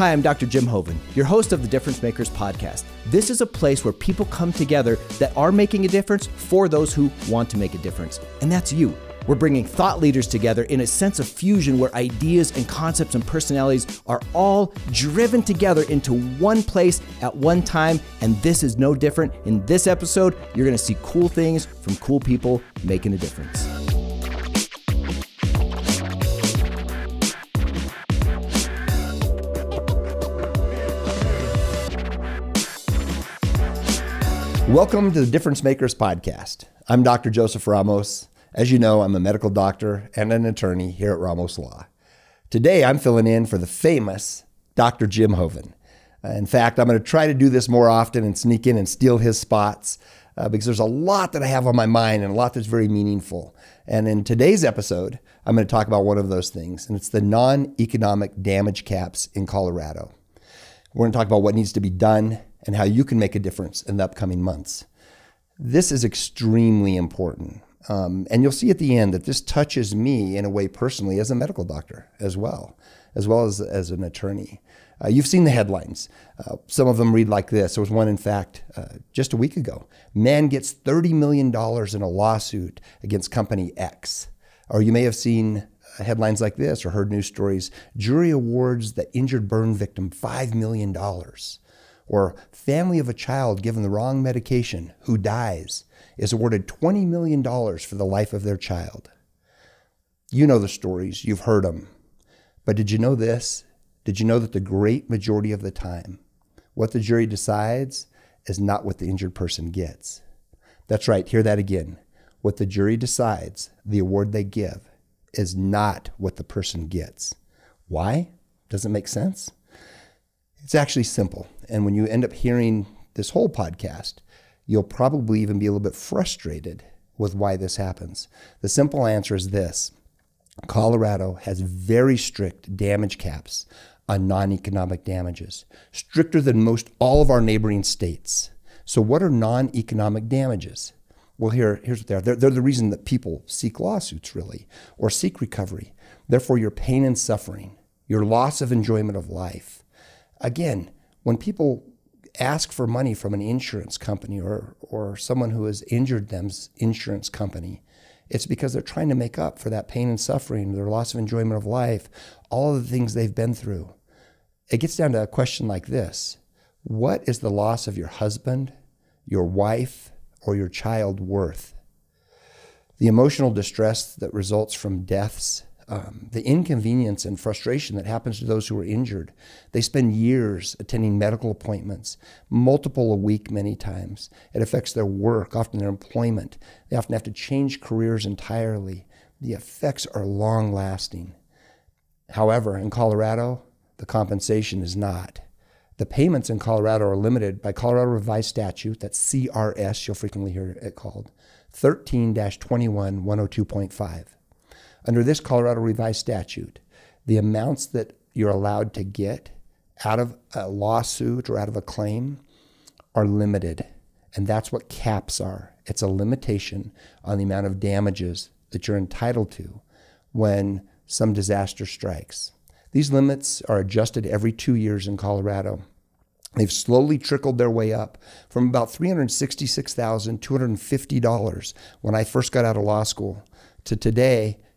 Hi, I'm Dr. Jim Hoven, your host of the Difference Makers podcast. This is a place where people come together that are making a difference for those who want to make a difference, and that's you. We're bringing thought leaders together in a sense of fusion where ideas and concepts and personalities are all driven together into one place at one time. And this is no different. In this episode, you're going to see cool things from cool people making a difference. Welcome to the Difference Makers Podcast. I'm Dr. Joseph Ramos. As you know, I'm a medical doctor and an attorney here at Ramos Law. Today, I'm filling in for the famous Dr. Jim Hoven. Uh, in fact, I'm going to try to do this more often and sneak in and steal his spots uh, because there's a lot that I have on my mind and a lot that's very meaningful. And in today's episode, I'm going to talk about one of those things, and it's the non economic damage caps in Colorado. We're going to talk about what needs to be done, and how you can make a difference in the upcoming months. This is extremely important. Um, and you'll see at the end that this touches me in a way personally as a medical doctor as well, as well as, as an attorney. Uh, you've seen the headlines. Uh, some of them read like this. There was one, in fact, uh, just a week ago. Man gets $30 million in a lawsuit against company X. Or you may have seen uh, headlines like this or heard news stories. Jury awards the injured burn victim $5 million or family of a child given the wrong medication who dies is awarded $20 million for the life of their child. You know the stories, you've heard them. But did you know this? Did you know that the great majority of the time, what the jury decides is not what the injured person gets? That's right, hear that again. What the jury decides, the award they give, is not what the person gets. Why? does it make sense? It's actually simple. And when you end up hearing this whole podcast, you'll probably even be a little bit frustrated with why this happens. The simple answer is this Colorado has very strict damage caps on non economic damages, stricter than most all of our neighboring states. So, what are non economic damages? Well, here, here's what they are. They're, they're the reason that people seek lawsuits, really, or seek recovery. Therefore, your pain and suffering, your loss of enjoyment of life. Again, when people ask for money from an insurance company or, or someone who has injured them's insurance company, it's because they're trying to make up for that pain and suffering, their loss of enjoyment of life, all of the things they've been through. It gets down to a question like this What is the loss of your husband, your wife, or your child worth? The emotional distress that results from deaths um, the inconvenience and frustration that happens to those who are injured. They spend years attending medical appointments, multiple a week, many times. It affects their work, often their employment. They often have to change careers entirely. The effects are long lasting. However, in Colorado, the compensation is not. The payments in Colorado are limited by Colorado Revised Statute, that's CRS, you'll frequently hear it called, 13 21 102.5. Under this Colorado revised statute, the amounts that you're allowed to get out of a lawsuit or out of a claim are limited. And that's what caps are it's a limitation on the amount of damages that you're entitled to when some disaster strikes. These limits are adjusted every two years in Colorado. They've slowly trickled their way up from about $366,250 when I first got out of law school to today,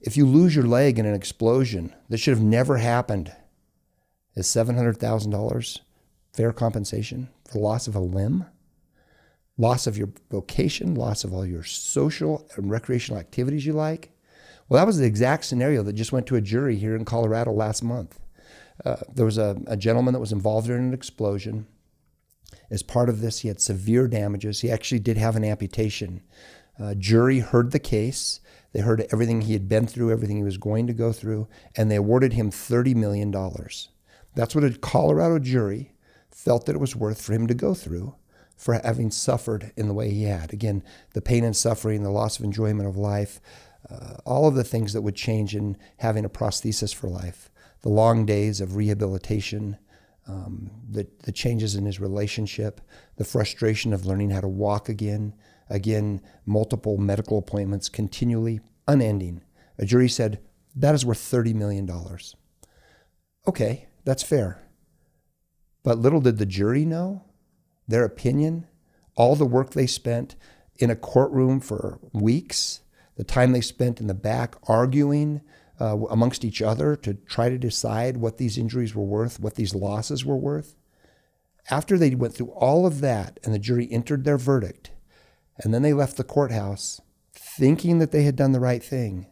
If you lose your leg in an explosion that should have never happened, is $700,000 fair compensation for loss of a limb? Loss of your vocation, loss of all your social and recreational activities you like? Well, that was the exact scenario that just went to a jury here in Colorado last month. Uh, there was a, a gentleman that was involved in an explosion. As part of this, he had severe damages. He actually did have an amputation uh, jury heard the case. They heard everything he had been through, everything he was going to go through, and they awarded him $30 million. That's what a Colorado jury felt that it was worth for him to go through for having suffered in the way he had. Again, the pain and suffering, the loss of enjoyment of life, uh, all of the things that would change in having a prosthesis for life, the long days of rehabilitation, um, the, the changes in his relationship, the frustration of learning how to walk again, Again, multiple medical appointments continually, unending. A jury said, that is worth $30 million. Okay, that's fair. But little did the jury know, their opinion, all the work they spent in a courtroom for weeks, the time they spent in the back arguing uh, amongst each other to try to decide what these injuries were worth, what these losses were worth. After they went through all of that and the jury entered their verdict, and then they left the courthouse thinking that they had done the right thing.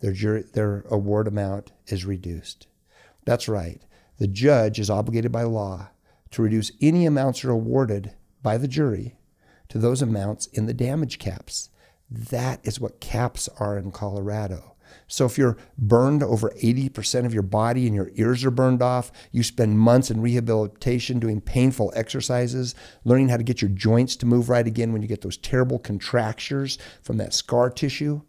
Their, jury, their award amount is reduced. That's right. The judge is obligated by law to reduce any amounts are awarded by the jury to those amounts in the damage caps. That is what caps are in Colorado. So if you're burned over 80% of your body and your ears are burned off, you spend months in rehabilitation doing painful exercises, learning how to get your joints to move right again when you get those terrible contractures from that scar tissue.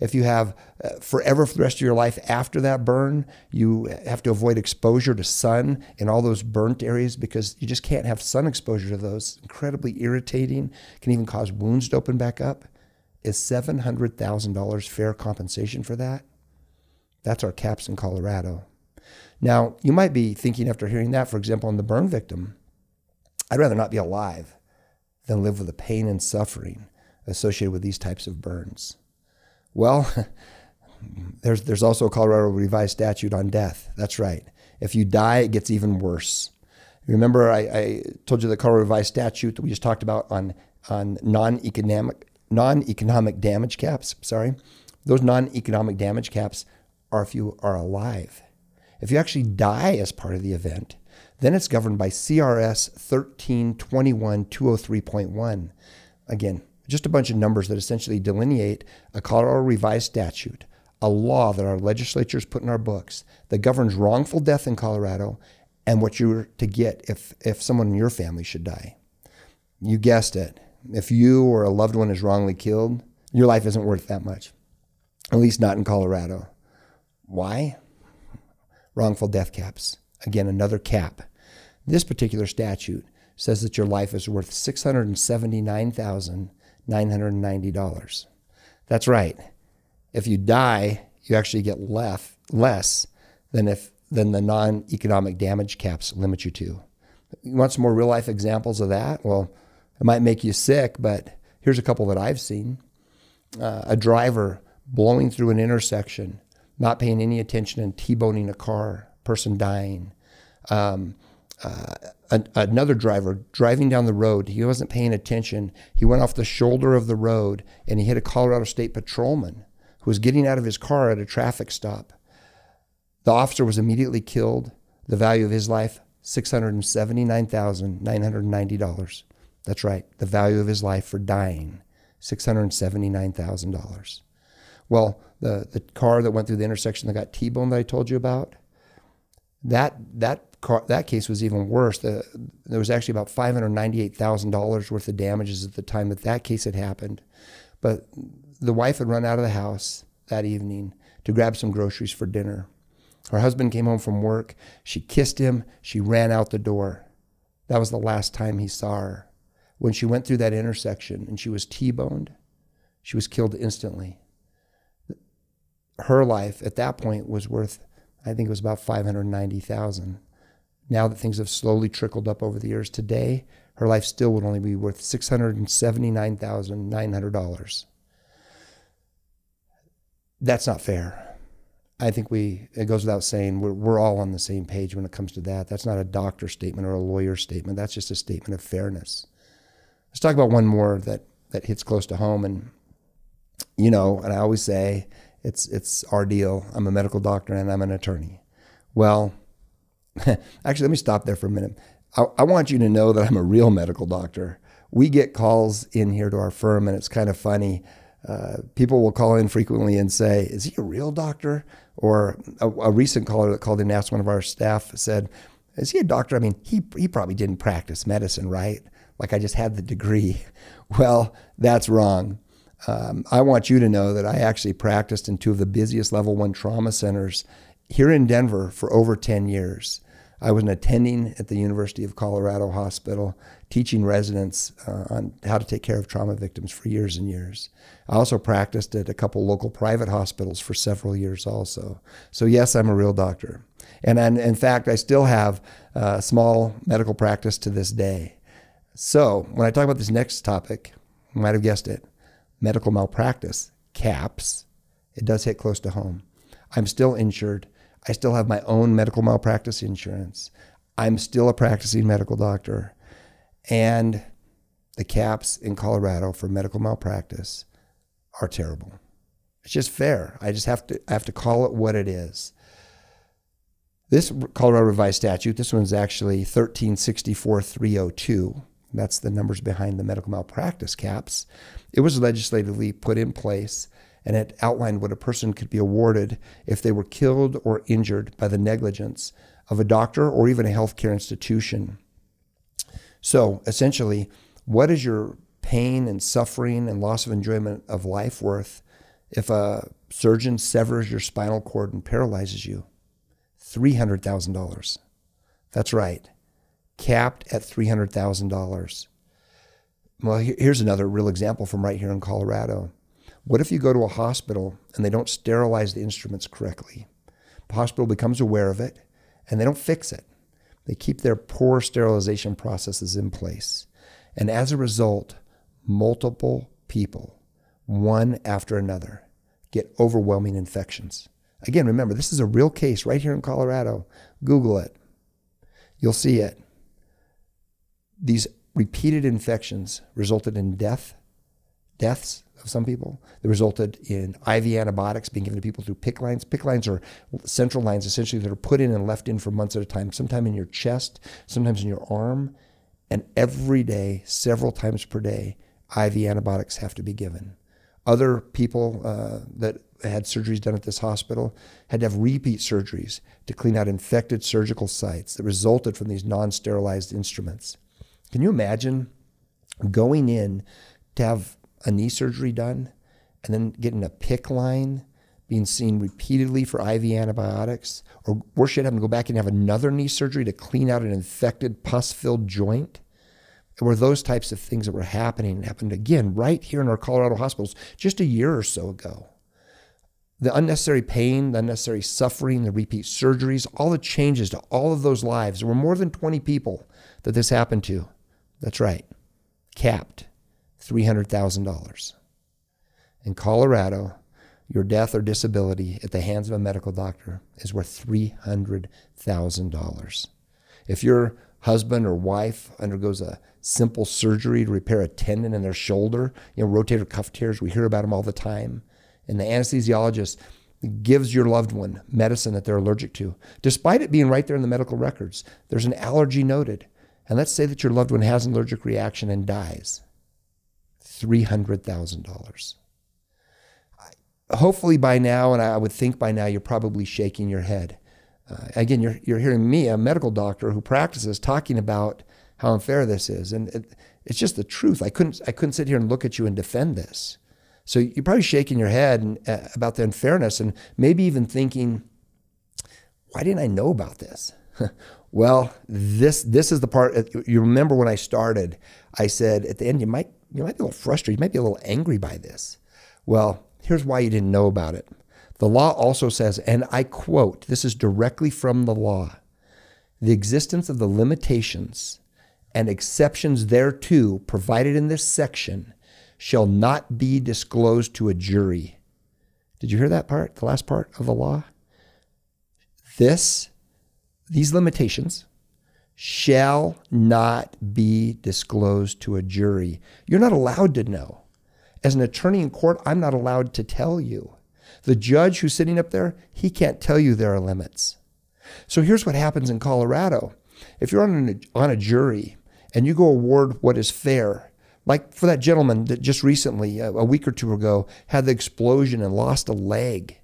If you have uh, forever for the rest of your life after that burn, you have to avoid exposure to sun in all those burnt areas because you just can't have sun exposure to those. Incredibly irritating, can even cause wounds to open back up. Is $700,000 fair compensation for that? That's our caps in Colorado. Now, you might be thinking after hearing that, for example, on the burn victim, I'd rather not be alive than live with the pain and suffering associated with these types of burns. Well, there's, there's also a Colorado revised statute on death. That's right. If you die, it gets even worse. Remember, I, I told you the Colorado revised statute that we just talked about on, on non economic non-economic damage caps, sorry, those non-economic damage caps are if you are alive. If you actually die as part of the event, then it's governed by CRS 1321203.1. Again, just a bunch of numbers that essentially delineate a Colorado revised statute, a law that our legislatures put in our books that governs wrongful death in Colorado and what you're to get if, if someone in your family should die. You guessed it. If you or a loved one is wrongly killed, your life isn't worth that much, at least not in Colorado. Why? Wrongful death caps. Again, another cap. This particular statute says that your life is worth $679,990. That's right. If you die, you actually get left less than if than the non-economic damage caps limit you to. You want some more real life examples of that? Well, it might make you sick, but here's a couple that I've seen. Uh, a driver blowing through an intersection, not paying any attention and T-boning a car, person dying. Um, uh, an, another driver driving down the road, he wasn't paying attention. He went off the shoulder of the road and he hit a Colorado State patrolman who was getting out of his car at a traffic stop. The officer was immediately killed. The value of his life, $679,990. That's right, the value of his life for dying, $679,000. Well, the, the car that went through the intersection that got t bone that I told you about, that, that, car, that case was even worse. The, there was actually about $598,000 worth of damages at the time that that case had happened. But the wife had run out of the house that evening to grab some groceries for dinner. Her husband came home from work. She kissed him. She ran out the door. That was the last time he saw her when she went through that intersection and she was T boned, she was killed instantly. Her life at that point was worth, I think it was about 590,000. Now that things have slowly trickled up over the years, today her life still would only be worth $679,900. That's not fair. I think we, it goes without saying, we're, we're all on the same page when it comes to that. That's not a doctor statement or a lawyer statement. That's just a statement of fairness. Let's talk about one more that that hits close to home, and you know, and I always say it's it's our deal. I'm a medical doctor and I'm an attorney. Well, actually, let me stop there for a minute. I, I want you to know that I'm a real medical doctor. We get calls in here to our firm, and it's kind of funny. Uh, people will call in frequently and say, "Is he a real doctor?" Or a, a, recent caller that called in asked one of our staff said, "Is he a doctor?" I mean, he he probably didn't practice medicine, right? like I just had the degree. Well, that's wrong. Um, I want you to know that I actually practiced in two of the busiest level one trauma centers here in Denver for over 10 years. I was an attending at the University of Colorado Hospital, teaching residents uh, on how to take care of trauma victims for years and years. I also practiced at a couple local private hospitals for several years, also. So, yes, I'm a real doctor. And, and in fact, I still have a uh, small medical practice to this day. So, when I talk about this next topic, you might have guessed it medical malpractice, CAPS, it does hit close to home. I'm still insured. I still have my own medical malpractice insurance. I'm still a practicing medical doctor. And the caps in Colorado for medical malpractice are terrible. It's just fair. I just have to I have to call it what it is. This Colorado revised statute, this one's actually 1364302. That's the numbers behind the medical malpractice caps. It was legislatively put in place and it outlined what a person could be awarded if they were killed or injured by the negligence of a doctor or even a healthcare institution. So essentially, what is your pain and suffering and loss of enjoyment of life worth if a surgeon severs your spinal cord and paralyzes you? $300,000. That's right capped at $300,000. Well, here's another real example from right here in Colorado. What if you go to a hospital and they don't sterilize the instruments correctly? The hospital becomes aware of it and they don't fix it. They keep their poor sterilization processes in place. And as a result, multiple people, one after another, get overwhelming infections. Again, remember, this is a real case right here in Colorado. Google it, you'll see it these repeated infections resulted in death, deaths of some people. They resulted in IV antibiotics being given to people through PIC lines. PIC lines are central lines essentially that are put in and left in for months at a time, sometimes in your chest, sometimes in your arm. And every day, several times per day, IV antibiotics have to be given. Other people uh, that had surgeries done at this hospital had to have repeat surgeries to clean out infected surgical sites that resulted from these non sterilized instruments. Can you imagine going in to have a knee surgery done and then getting a pick line, being seen repeatedly for IV antibiotics, or worse yet, having to go back and have another knee surgery to clean out an infected, pus filled joint? It were those types of things that were happening and happened again right here in our Colorado hospitals just a year or so ago. The unnecessary pain, the unnecessary suffering, the repeat surgeries, all the changes to all of those lives. There were more than 20 people that this happened to. That's right, capped $300,000. In Colorado, your death or disability at the hands of a medical doctor is worth $300,000. If your husband or wife undergoes a simple surgery to repair a tendon in their shoulder, you know, rotator cuff tears, we hear about them all the time, and the anesthesiologist gives your loved one medicine that they're allergic to, despite it being right there in the medical records, there's an allergy noted. And let's say that your loved one has an allergic reaction and dies. $300,000. Hopefully by now, and I would think by now, you're probably shaking your head. Uh, again, you're, you're hearing me, a medical doctor who practices, talking about how unfair this is. And it, it's just the truth. I couldn't, I couldn't sit here and look at you and defend this. So you're probably shaking your head and, uh, about the unfairness and maybe even thinking, why didn't I know about this? Well, this this is the part. Uh, you remember when I started, I said at the end, you might you might be a little frustrated, you might be a little angry by this. Well, here's why you didn't know about it. The law also says, and I quote, this is directly from the law: the existence of the limitations and exceptions thereto provided in this section shall not be disclosed to a jury. Did you hear that part? The last part of the law. This these limitations shall not be disclosed to a jury. You're not allowed to know. As an attorney in court, I'm not allowed to tell you. The judge who's sitting up there, he can't tell you there are limits. So here's what happens in Colorado. If you're on, an, on a jury and you go award what is fair, like for that gentleman that just recently, a, a week or two ago, had the explosion and lost a leg,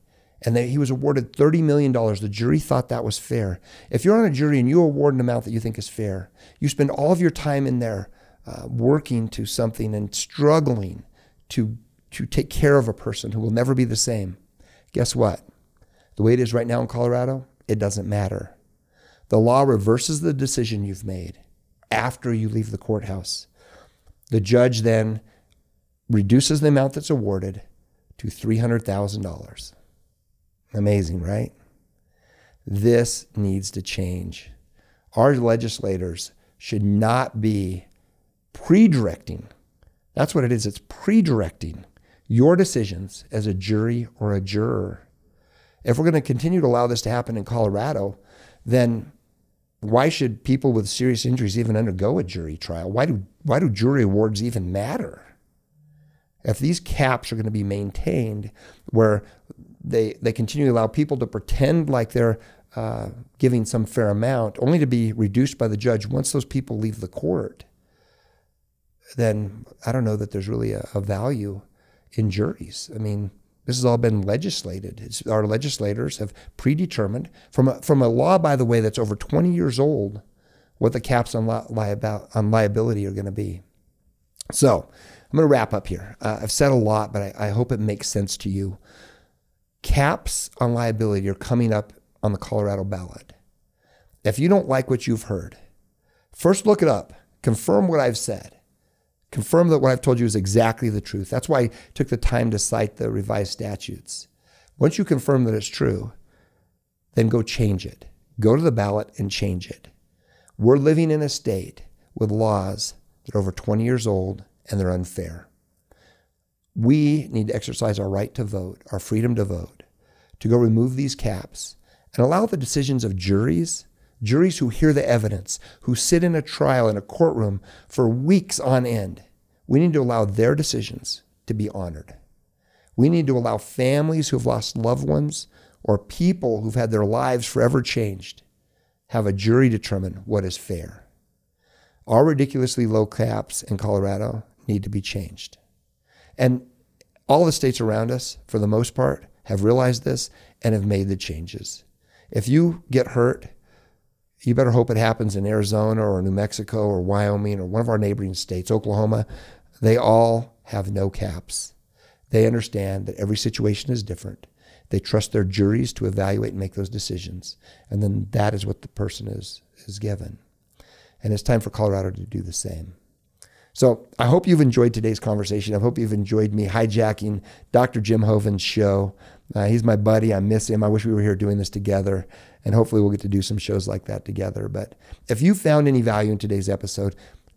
and he was awarded $30 million. The jury thought that was fair. If you're on a jury and you award an amount that you think is fair, you spend all of your time in there uh, working to something and struggling to, to take care of a person who will never be the same. Guess what? The way it is right now in Colorado, it doesn't matter. The law reverses the decision you've made after you leave the courthouse. The judge then reduces the amount that's awarded to $300,000. Amazing, right? This needs to change. Our legislators should not be pre directing. That's what it is. It's pre directing your decisions as a jury or a juror. If we're going to continue to allow this to happen in Colorado, then why should people with serious injuries even undergo a jury trial? Why do, why do jury awards even matter? If these caps are going to be maintained where they, they continue to allow people to pretend like they're uh, giving some fair amount, only to be reduced by the judge once those people leave the court. Then I don't know that there's really a, a value in juries. I mean, this has all been legislated. It's, our legislators have predetermined from a, from a law, by the way, that's over 20 years old, what the caps on, li on liability are going to be. So I'm going to wrap up here. Uh, I've said a lot, but I, I hope it makes sense to you caps on liability are coming up on the Colorado ballot. If you don't like what you've heard, first look it up, confirm what I've said, confirm that what I've told you is exactly the truth. That's why I took the time to cite the revised statutes. Once you confirm that it's true, then go change it. Go to the ballot and change it. We're living in a state with laws that are over 20 years old and they're unfair. We need to exercise our right to vote, our freedom to vote, to go remove these caps and allow the decisions of juries, juries who hear the evidence, who sit in a trial in a courtroom for weeks on end. We need to allow their decisions to be honored. We need to allow families who've lost loved ones or people who've had their lives forever changed have a jury determine what is fair. Our ridiculously low caps in Colorado need to be changed. And all the states around us, for the most part, have realized this and have made the changes. If you get hurt, you better hope it happens in Arizona or New Mexico or Wyoming or one of our neighboring states, Oklahoma. They all have no caps. They understand that every situation is different. They trust their juries to evaluate and make those decisions. And then that is what the person is, is given. And it's time for Colorado to do the same. So I hope you've enjoyed today's conversation. I hope you've enjoyed me hijacking Dr. Jim Hoven's show. Uh, he's my buddy. I miss him. I wish we were here doing this together. And hopefully we'll get to do some shows like that together. But if you found any value in today's episode,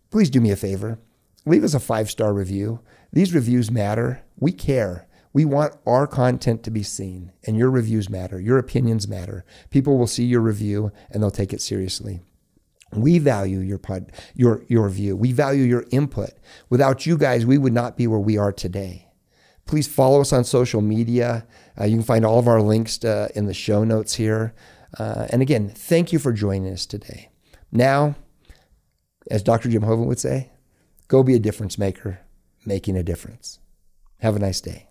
please do me a favor. Leave us a five star review. These reviews matter. We care. We want our content to be seen, and your reviews matter. Your opinions matter. People will see your review and they'll take it seriously. We value your pod, your your view. We value your input. Without you guys, we would not be where we are today. Please follow us on social media. Uh, you can find all of our links to, uh, in the show notes here. Uh, and again, thank you for joining us today. Now, as Dr. Jim Hovind would say, go be a difference maker, making a difference. Have a nice day.